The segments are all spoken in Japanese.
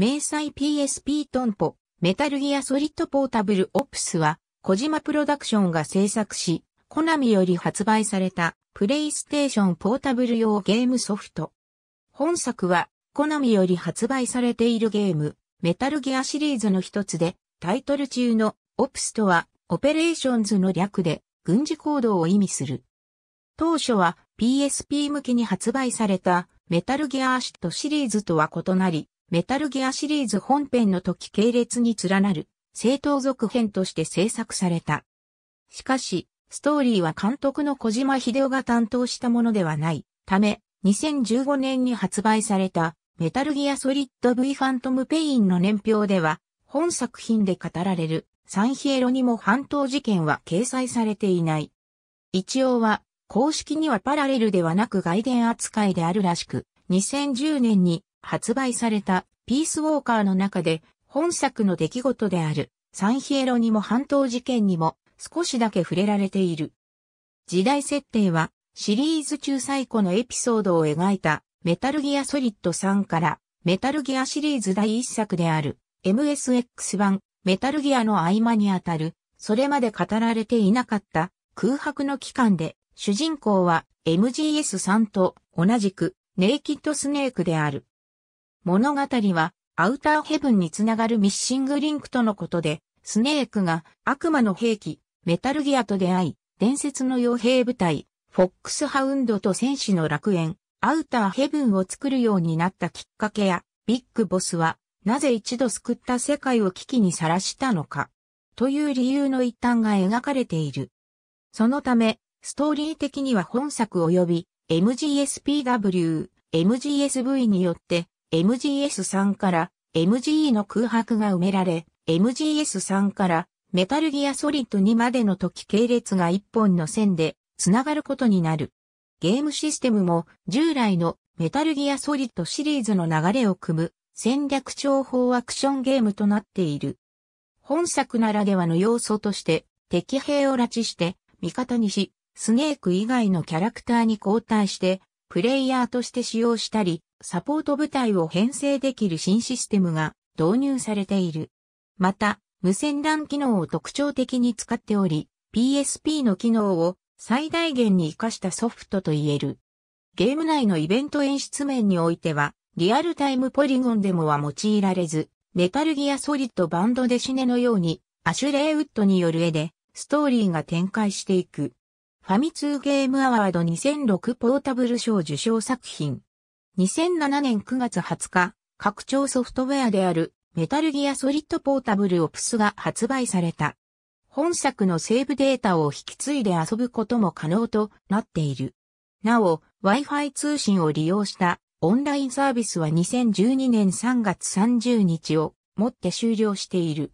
明細 PSP トンポ、メタルギアソリッドポータブルオプスは、小島プロダクションが制作し、コナミより発売された、プレイステーションポータブル用ゲームソフト。本作は、コナミより発売されているゲーム、メタルギアシリーズの一つで、タイトル中のオプスとは、オペレーションズの略で、軍事行動を意味する。当初は PSP 向けに発売されたメタルギアアシットシリーズとは異なり、メタルギアシリーズ本編の時系列に連なる、正当続編として制作された。しかし、ストーリーは監督の小島秀夫が担当したものではない、ため、2015年に発売された、メタルギアソリッド V ファントムペインの年表では、本作品で語られる、サンヒエロにも半島事件は掲載されていない。一応は、公式にはパラレルではなく外伝扱いであるらしく、2010年に発売されたピースウォーカーの中で本作の出来事であるサンヒエロにも半島事件にも少しだけ触れられている。時代設定はシリーズ中最古のエピソードを描いたメタルギアソリッド3からメタルギアシリーズ第1作である MSX 版メタルギアの合間にあたるそれまで語られていなかった空白の期間で主人公は MGS 3と同じくネイキッドスネークである。物語は、アウターヘブンにつながるミッシングリンクとのことで、スネークが悪魔の兵器、メタルギアと出会い、伝説の傭兵部隊、フォックスハウンドと戦士の楽園、アウターヘブンを作るようになったきっかけや、ビッグボスは、なぜ一度救った世界を危機にさらしたのか、という理由の一端が描かれている。そのため、ストーリー的には本作及び、MGSPW、MGSV によって、MGS3 から MGE の空白が埋められ、MGS3 からメタルギアソリッド2までの時系列が1本の線でつながることになる。ゲームシステムも従来のメタルギアソリッドシリーズの流れを組む戦略情報アクションゲームとなっている。本作ならではの要素として敵兵を拉致して味方にし、スネーク以外のキャラクターに交代してプレイヤーとして使用したり、サポート部隊を編成できる新システムが導入されている。また、無線 LAN 機能を特徴的に使っており、PSP の機能を最大限に活かしたソフトと言える。ゲーム内のイベント演出面においては、リアルタイムポリゴンデモは用いられず、メタルギアソリッドバンドデシネのように、アシュレイウッドによる絵で、ストーリーが展開していく。ファミ通ゲームアワード2006ポータブル賞受賞作品。2007年9月20日、拡張ソフトウェアであるメタルギアソリッドポータブルオプスが発売された。本作のセーブデータを引き継いで遊ぶことも可能となっている。なお、Wi-Fi 通信を利用したオンラインサービスは2012年3月30日をもって終了している。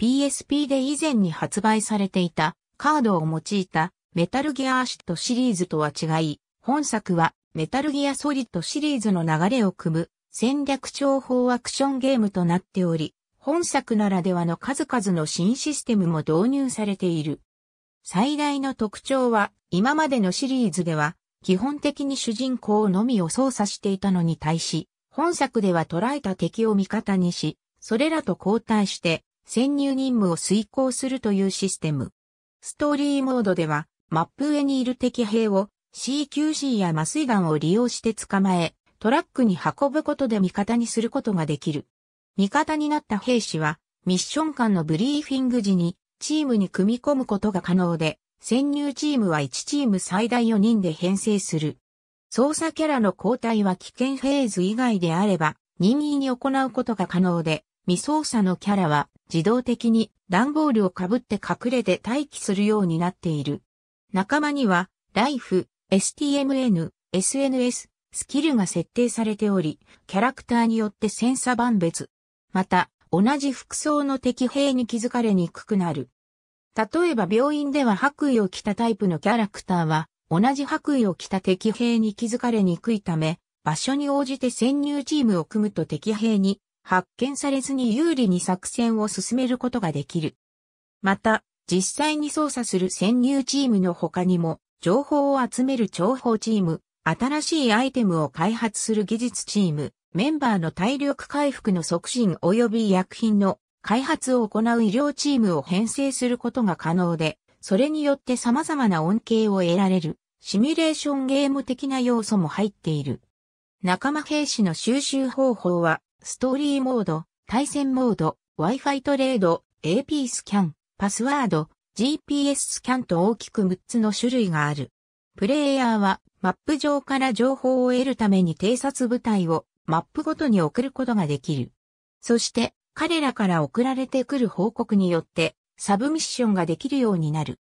PSP で以前に発売されていたカードを用いたメタルギアアシットシリーズとは違い、本作はメタルギアソリッドシリーズの流れを組む戦略情報アクションゲームとなっており、本作ならではの数々の新システムも導入されている。最大の特徴は、今までのシリーズでは、基本的に主人公のみを操作していたのに対し、本作では捕らえた敵を味方にし、それらと交代して、潜入任務を遂行するというシステム。ストーリーモードでは、マップ上にいる敵兵を CQC や麻酔ンを利用して捕まえ、トラックに運ぶことで味方にすることができる。味方になった兵士は、ミッション間のブリーフィング時に、チームに組み込むことが可能で、潜入チームは1チーム最大4人で編成する。操作キャラの交代は危険フェーズ以外であれば、任意に行うことが可能で、未操作のキャラは自動的に段ボールをかぶって隠れて待機するようになっている。仲間には、ライフ、STMN、SNS、スキルが設定されており、キャラクターによって千差万別。また、同じ服装の敵兵に気づかれにくくなる。例えば病院では白衣を着たタイプのキャラクターは、同じ白衣を着た敵兵に気づかれにくいため、場所に応じて潜入チームを組むと敵兵に発見されずに有利に作戦を進めることができる。また、実際に操作する潜入チームの他にも、情報を集める情報チーム、新しいアイテムを開発する技術チーム、メンバーの体力回復の促進及び医薬品の開発を行う医療チームを編成することが可能で、それによって様々な恩恵を得られる、シミュレーションゲーム的な要素も入っている。仲間兵士の収集方法は、ストーリーモード、対戦モード、Wi-Fi トレード、AP スキャン、パスワード、GPS スキャンと大きく6つの種類がある。プレイヤーはマップ上から情報を得るために偵察部隊をマップごとに送ることができる。そして彼らから送られてくる報告によってサブミッションができるようになる。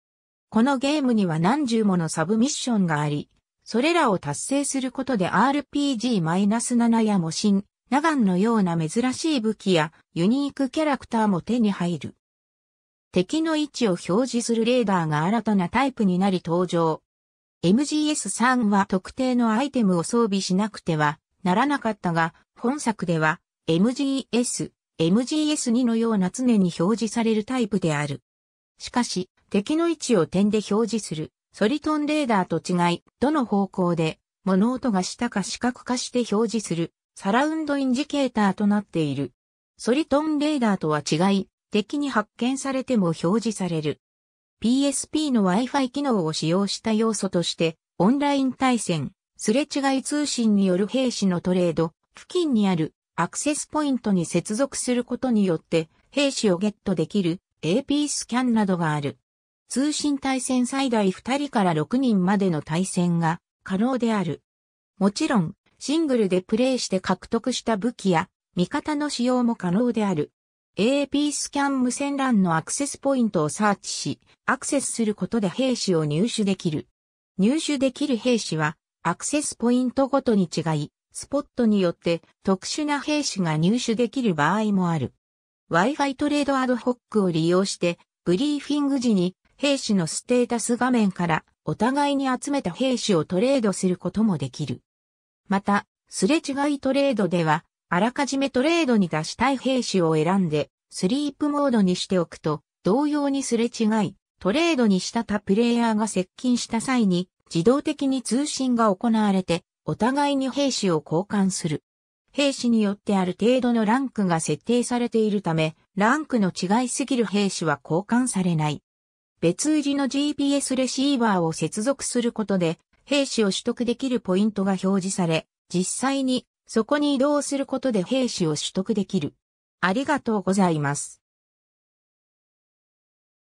このゲームには何十ものサブミッションがあり、それらを達成することで RPG-7 や模神、ナガンのような珍しい武器やユニークキャラクターも手に入る。敵の位置を表示するレーダーが新たなタイプになり登場。MGS3 は特定のアイテムを装備しなくてはならなかったが、本作では MGS、MGS2 のような常に表示されるタイプである。しかし、敵の位置を点で表示するソリトンレーダーと違い、どの方向で物音がしたか視覚化して表示するサラウンドインジケーターとなっている。ソリトンレーダーとは違い、敵に発見されても表示される。PSP の Wi-Fi 機能を使用した要素として、オンライン対戦、すれ違い通信による兵士のトレード、付近にあるアクセスポイントに接続することによって、兵士をゲットできる AP スキャンなどがある。通信対戦最大2人から6人までの対戦が可能である。もちろん、シングルでプレイして獲得した武器や味方の使用も可能である。AP スキャン無線 LAN のアクセスポイントをサーチし、アクセスすることで兵士を入手できる。入手できる兵士は、アクセスポイントごとに違い、スポットによって特殊な兵士が入手できる場合もある。Wi-Fi トレードアドホックを利用して、ブリーフィング時に兵士のステータス画面からお互いに集めた兵士をトレードすることもできる。また、すれ違いトレードでは、あらかじめトレードに出したい兵士を選んで、スリープモードにしておくと、同様にすれ違い、トレードにした他プレイヤーが接近した際に、自動的に通信が行われて、お互いに兵士を交換する。兵士によってある程度のランクが設定されているため、ランクの違いすぎる兵士は交換されない。別売りの GPS レシーバーを接続することで、兵士を取得できるポイントが表示され、実際にそこに移動することで兵士を取得できる。ありがとうございます。